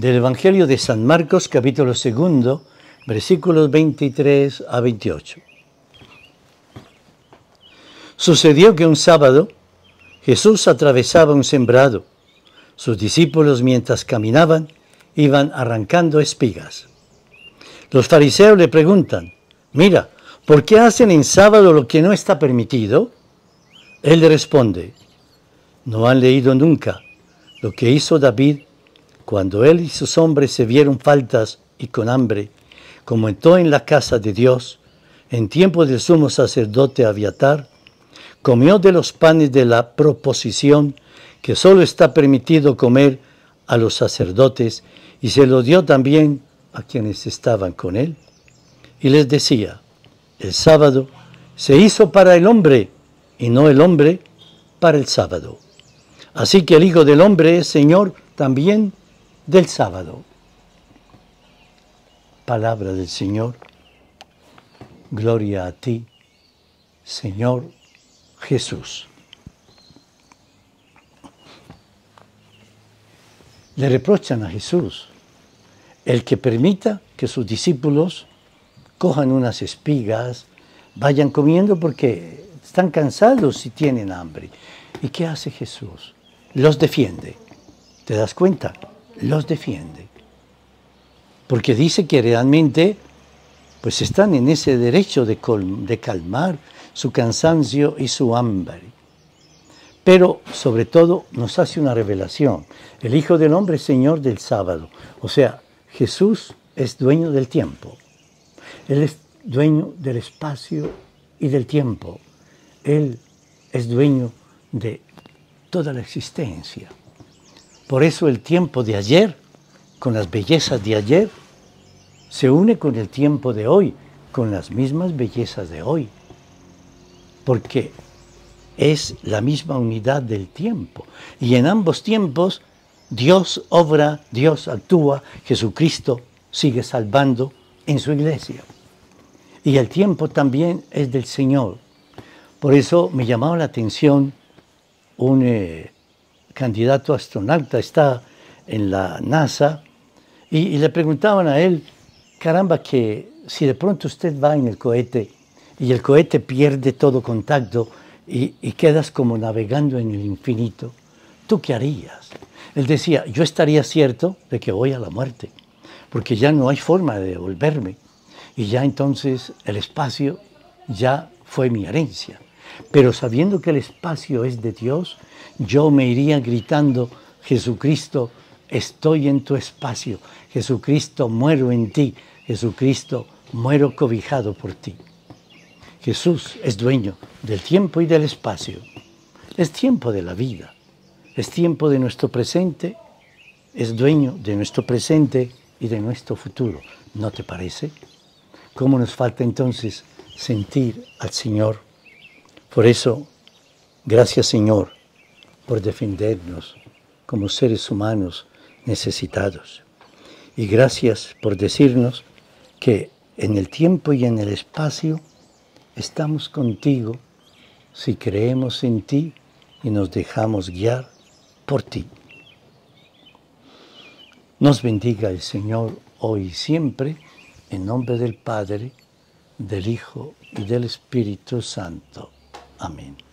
del Evangelio de San Marcos capítulo 2, versículos 23 a 28. Sucedió que un sábado Jesús atravesaba un sembrado. Sus discípulos mientras caminaban iban arrancando espigas. Los fariseos le preguntan, mira, ¿por qué hacen en sábado lo que no está permitido? Él le responde, no han leído nunca lo que hizo David cuando él y sus hombres se vieron faltas y con hambre, como entró en la casa de Dios, en tiempo del sumo sacerdote aviatar, comió de los panes de la proposición que solo está permitido comer a los sacerdotes, y se lo dio también a quienes estaban con él. Y les decía, el sábado se hizo para el hombre, y no el hombre para el sábado. Así que el Hijo del Hombre es Señor también del sábado. Palabra del Señor. Gloria a ti, Señor Jesús. Le reprochan a Jesús el que permita que sus discípulos cojan unas espigas, vayan comiendo porque están cansados y tienen hambre. ¿Y qué hace Jesús? Los defiende. ¿Te das cuenta? los defiende. Porque dice que realmente pues están en ese derecho de, de calmar su cansancio y su hambre. Pero sobre todo nos hace una revelación. El Hijo del Hombre es Señor del sábado. O sea, Jesús es dueño del tiempo. Él es dueño del espacio y del tiempo. Él es dueño de toda la existencia. Por eso el tiempo de ayer, con las bellezas de ayer, se une con el tiempo de hoy, con las mismas bellezas de hoy. Porque es la misma unidad del tiempo. Y en ambos tiempos Dios obra, Dios actúa, Jesucristo sigue salvando en su iglesia. Y el tiempo también es del Señor. Por eso me llamaba la atención un eh, candidato astronauta, está en la NASA, y, le preguntaban a él, caramba, que si de pronto usted va en el cohete y el cohete pierde todo contacto y, quedas como navegando en el infinito, ¿tú qué harías? Él decía, yo estaría cierto de que voy a la muerte, porque ya no hay forma de volverme Y ya entonces el espacio ya fue mi herencia. Pero sabiendo que el espacio es de Dios, yo me iría gritando, Jesucristo, estoy en tu espacio, Jesucristo, muero en ti, Jesucristo, muero cobijado por ti. Jesús es dueño del tiempo y del espacio, es tiempo de la vida, es tiempo de nuestro presente, es dueño de nuestro presente y de nuestro futuro, ¿no te parece? ¿Cómo nos falta entonces sentir al Señor? Por eso, gracias Señor por defendernos como seres humanos necesitados. Y gracias por decirnos que en el tiempo y en el espacio estamos contigo si creemos en ti y nos dejamos guiar por ti. Nos bendiga el Señor hoy y siempre, en nombre del Padre, del Hijo y del Espíritu Santo. Amén.